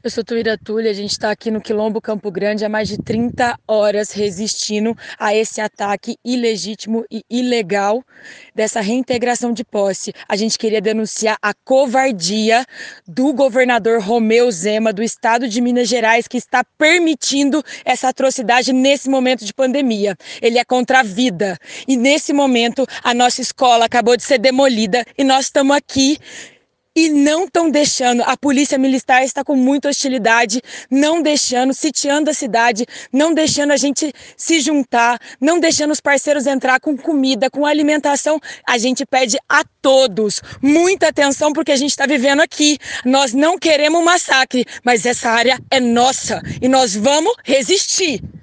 Eu sou Tuíra Tulha, a gente está aqui no Quilombo Campo Grande há mais de 30 horas resistindo a esse ataque ilegítimo e ilegal dessa reintegração de posse. A gente queria denunciar a covardia do governador Romeu Zema do estado de Minas Gerais que está permitindo essa atrocidade nesse momento de pandemia. Ele é contra a vida e nesse momento a nossa escola acabou de ser demolida e nós estamos aqui e não estão deixando. A polícia militar está com muita hostilidade, não deixando, sitiando a cidade, não deixando a gente se juntar, não deixando os parceiros entrar com comida, com alimentação. A gente pede a todos muita atenção porque a gente está vivendo aqui. Nós não queremos massacre, mas essa área é nossa e nós vamos resistir.